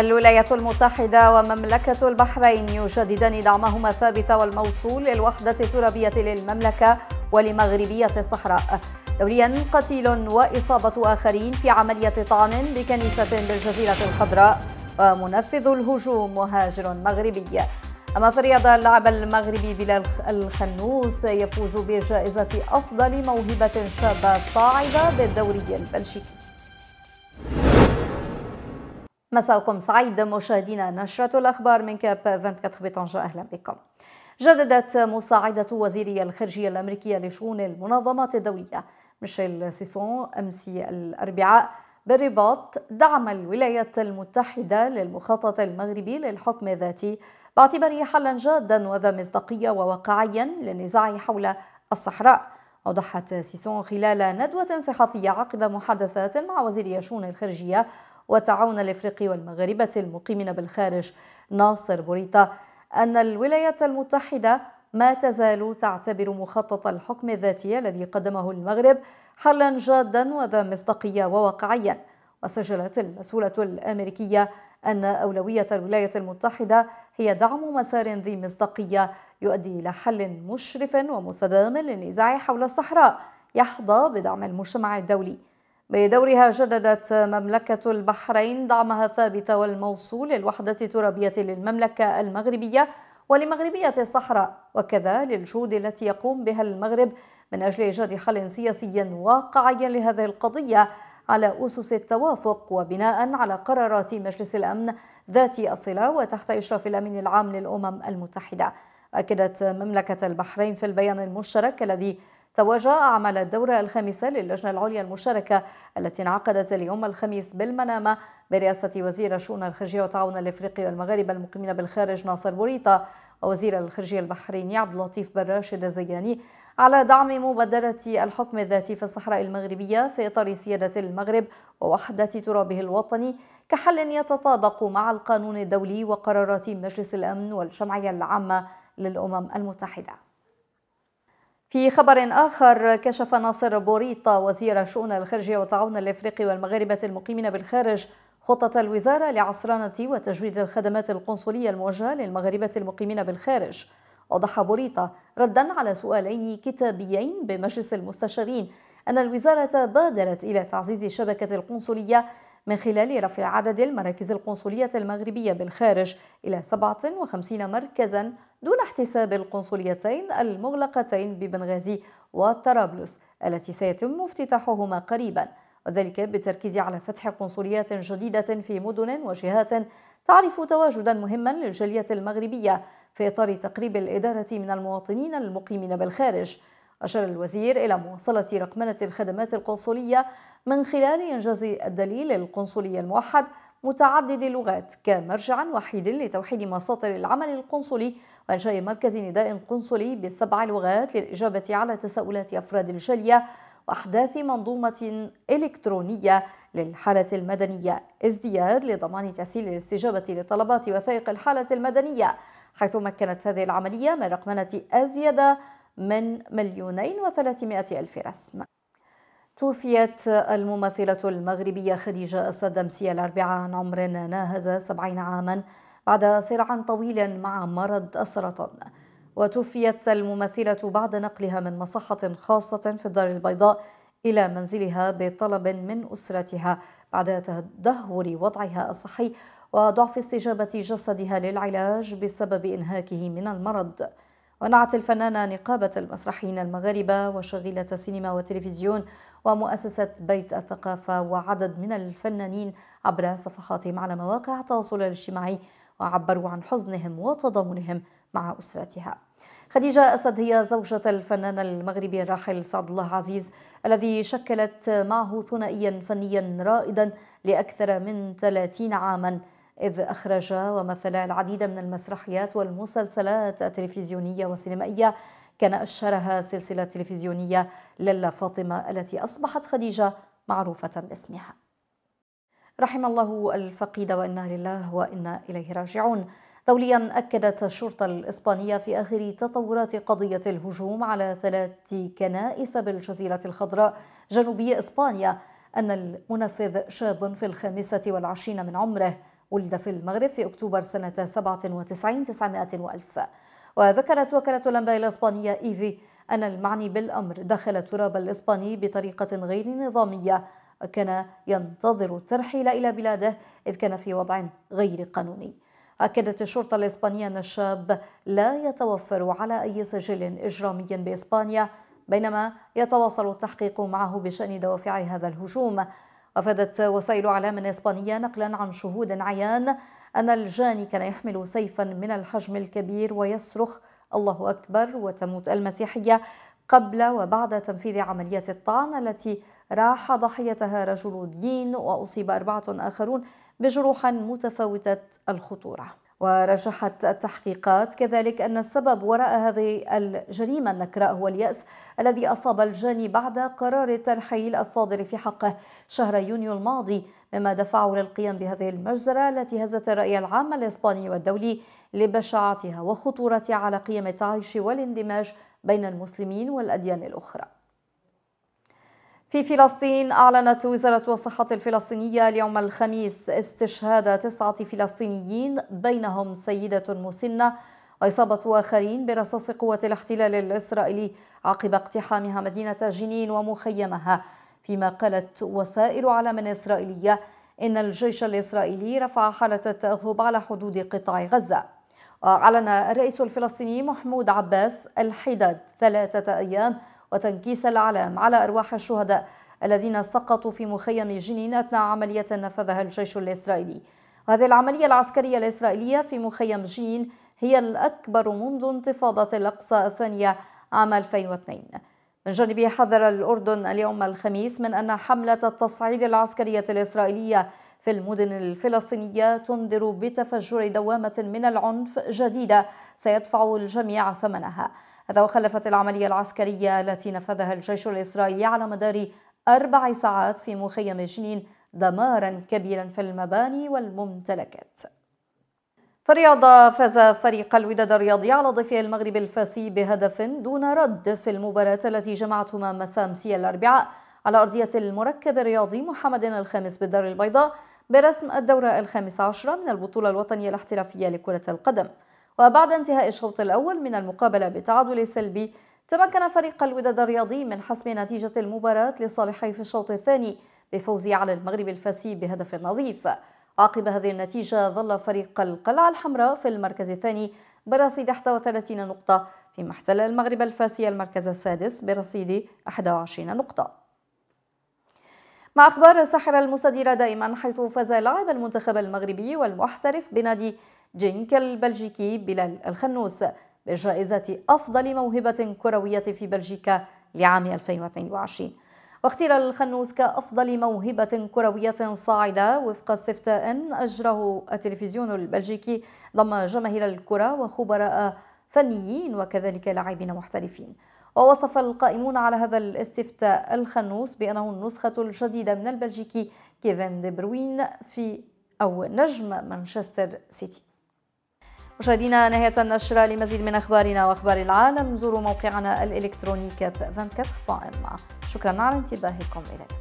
الولايات المتحدة ومملكة البحرين يجددان دعمهما الثابت والموصول للوحدة الترابية للمملكة ولمغربية الصحراء دوليا قتيل وإصابة آخرين في عملية طعن بكنيسة بالجزيرة الخضراء ومنفذ الهجوم مهاجر مغربي أما في الرياضة اللعب المغربي بلال الخنوس يفوز بجائزة أفضل موهبة شابة صاعدة بالدوري البلجيكي مساءكم سعيد مشاهدينا نشرة الأخبار من كاب 24 بطنجة أهلا بكم جددت مساعدة وزير الخارجية الأمريكية لشؤون المنظمات الدولية ميشيل سيسون أمس الأربعاء بالرباط دعم الولايات المتحدة للمخطط المغربي للحكم الذاتي باعتباره حلا جادا وذا مصداقية وواقعيا للنزاع حول الصحراء أوضحت سيسون خلال ندوة صحفية عقب محادثات مع وزير شؤون الخارجية والتعاون الإفريقي والمغاربة المقيمين بالخارج ناصر بوريتا أن الولايات المتحدة ما تزال تعتبر مخطط الحكم الذاتي الذي قدمه المغرب حلا جادا وذا مصداقية وواقعيا وسجلت المسؤولة الأمريكية أن أولوية الولايات المتحدة هي دعم مسار ذي مصداقية يؤدي إلى حل مشرف ومستدام للنزاع حول الصحراء يحظى بدعم المجتمع الدولي بدورها جددت مملكة البحرين دعمها الثابت والموصول للوحدة الترابية للمملكة المغربية ولمغربية الصحراء وكذا للجهود التي يقوم بها المغرب من أجل إيجاد حل سياسي واقعي لهذه القضية على أسس التوافق وبناء على قرارات مجلس الأمن ذات الصلة وتحت إشراف الأمين العام للأمم المتحدة أكدت مملكة البحرين في البيان المشترك الذي توج عمل الدورة الخامسة للجنة العليا المشتركة التي انعقدت اليوم الخميس بالمنامة برئاسة وزير الشؤون الخارجية والتعاون الافريقي والمغاربة المقيمين بالخارج ناصر بوريطة ووزير الخارجية البحريني عبد اللطيف بن راشد الزياني على دعم مبادرة الحكم الذاتي في الصحراء المغربية في إطار سيادة المغرب ووحدة ترابه الوطني كحل يتطابق مع القانون الدولي وقرارات مجلس الأمن والجمعية العامة للأمم المتحدة في خبر آخر كشف ناصر بوريطة وزير شؤون الخارجية والتعاون الإفريقي والمغاربة المقيمين بالخارج خطة الوزارة لعصرانة وتجويد الخدمات القنصلية الموجهة للمغاربة المقيمين بالخارج وضح بوريطة ردا على سؤالين كتابيين بمجلس المستشارين أن الوزارة بادرت إلى تعزيز الشبكة القنصلية من خلال رفع عدد المراكز القنصلية المغربية بالخارج إلى 57 مركزا دون احتساب القنصليتين المغلقتين ببنغازي وطرابلس التي سيتم افتتاحهما قريبا وذلك بالتركيز على فتح قنصليات جديدة في مدن وجهات تعرف تواجدا مهما للجالية المغربية في إطار تقريب الإدارة من المواطنين المقيمين بالخارج أشار الوزير إلى مواصلة رقمنة الخدمات القنصلية من خلال إنجاز الدليل القنصلي الموحد متعدد اللغات كمرجع وحيد لتوحيد مصادر العمل القنصلي وإنشاء مركز نداء قنصلي بسبع لغات للإجابة على تساؤلات أفراد الجالية وأحداث منظومة إلكترونية للحالة المدنية ازدياد لضمان تسهيل الاستجابة لطلبات وثائق الحالة المدنية حيث مكنت هذه العملية من رقمنة أزيد من مليونين وثلاثمائة ألف رسم توفيت الممثلة المغربية خديجة السدمسية الأربعة عن عمر ناهز سبعين عاماً بعد صراع طويل مع مرض السرطان وتوفيت الممثلة بعد نقلها من مصحة خاصة في الدار البيضاء إلى منزلها بطلب من أسرتها بعد تدهور وضعها الصحي وضعف استجابة جسدها للعلاج بسبب إنهاكه من المرض ونعت الفنانة نقابة المسرحيين المغاربة وشغلة السينما والتلفزيون ومؤسسة بيت الثقافة وعدد من الفنانين عبر صفحاتهم على مواقع التواصل الاجتماعي وعبروا عن حزنهم وتضامنهم مع أسرتها خديجة أسد هي زوجة الفنان المغربي الراحل سعد الله عزيز الذي شكلت معه ثنائيا فنيا رائدا لأكثر من 30 عاما إذ أخرج ومثل العديد من المسرحيات والمسلسلات التلفزيونية والسينمائية كان أشهرها سلسلة تلفزيونية للا فاطمة التي أصبحت خديجة معروفة باسمها رحم الله الفقيد وإنا لله وإنا إليه راجعون دوليا أكدت الشرطة الإسبانية في آخر تطورات قضية الهجوم على ثلاث كنائس بالجزيرة الخضراء جنوبي إسبانيا أن المنفذ شاب في الخامسة والعشرين من عمره ولد في المغرب في أكتوبر سنة 97 900 وألف وذكرت وكالة الأنباء الإسبانية إيفي أن المعني بالأمر دخل التراب الإسباني بطريقة غير نظامية وكان ينتظر الترحيل إلى بلاده إذ كان في وضع غير قانوني أكدت الشرطة الإسبانية أن الشاب لا يتوفر على أي سجل إجرامي بإسبانيا بينما يتواصل التحقيق معه بشأن دوافع هذا الهجوم أفادت وسائل إعلام إسبانية نقلا عن شهود عيان أن الجاني كان يحمل سيفا من الحجم الكبير ويصرخ الله أكبر وتموت المسيحية قبل وبعد تنفيذ عمليات الطعن التي راح ضحيتها رجل دين وأصيب أربعة آخرون بجروح متفاوتة الخطورة ورجحت التحقيقات كذلك أن السبب وراء هذه الجريمة النكراء هو اليأس الذي أصاب الجاني بعد قرار الترحيل الصادر في حقه شهر يونيو الماضي مما دفعه للقيام بهذه المجزرة التي هزت الرأي العام الإسباني والدولي لبشاعتها وخطورتها على قيم التعايش والاندماج بين المسلمين والأديان الأخرى في فلسطين أعلنت وزارة الصحة الفلسطينية اليوم الخميس استشهاد تسعة فلسطينيين بينهم سيدة مسنة وإصابة آخرين برصاص قوة الاحتلال الإسرائيلي عقب اقتحامها مدينة جنين ومخيمها فيما قالت وسائل أعلام إسرائيلية إن الجيش الإسرائيلي رفع حالة التأهب على حدود قطاع غزة وأعلن الرئيس الفلسطيني محمود عباس الحداد ثلاثة أيام وتنكيس الأعلام على أرواح الشهداء الذين سقطوا في مخيم جنين أثناء عملية نفذها الجيش الإسرائيلي وهذه العملية العسكرية الإسرائيلية في مخيم جنين هي الأكبر منذ انتفاضة الأقصى الثانية عام 2002 من جانبه حذر الأردن اليوم الخميس من أن حملة التصعيد العسكرية الإسرائيلية في المدن الفلسطينية تنذر بتفجر دوامة من العنف جديدة سيدفع الجميع ثمنها هذا وخلفت العملية العسكرية التي نفذها الجيش الإسرائيلي على مدار أربع ساعات في مخيم جنين دمارا كبيرا في المباني والممتلكات في الرياضة فاز فريق الوداد الرياضي على ضيفه المغرب الفاسي بهدف دون رد في المباراة التي جمعتهما مساء مسي الأربعاء على أرضية المركب الرياضي محمد الخامس بالدار البيضاء برسم الدورة الخامسة عشرة من البطولة الوطنية الاحترافية لكرة القدم وبعد انتهاء الشوط الأول من المقابلة بتعادل سلبي تمكن فريق الوداد الرياضي من حسم نتيجة المباراة لصالحه في الشوط الثاني بفوزه على المغرب الفاسي بهدف نظيف عقب هذه النتيجة ظل فريق القلعة الحمراء في المركز الثاني برصيد 31 نقطة فيما احتل المغرب الفاسي المركز السادس برصيد 21 نقطة مع أخبار الساحرة المستديرة دائما حيث فاز لاعب المنتخب المغربي والمحترف بنادي جينك البلجيكي بلال الخنوس بجائزة أفضل موهبة كروية في بلجيكا لعام 2022 واختير الخنوس كأفضل موهبة كروية صاعدة وفق استفتاء أجره التلفزيون البلجيكي ضم جماهير الكرة وخبراء فنيين وكذلك لاعبين محترفين ووصف القائمون على هذا الاستفتاء الخنوس بأنه النسخة الجديدة من البلجيكي كيفن دي بروين في أو نجم مانشستر سيتي مشاهدينا نهاية النشرة لمزيد من أخبارنا وأخبار العالم زوروا موقعنا الإلكتروني كاب 24 شكرا على انتباهكم إلينا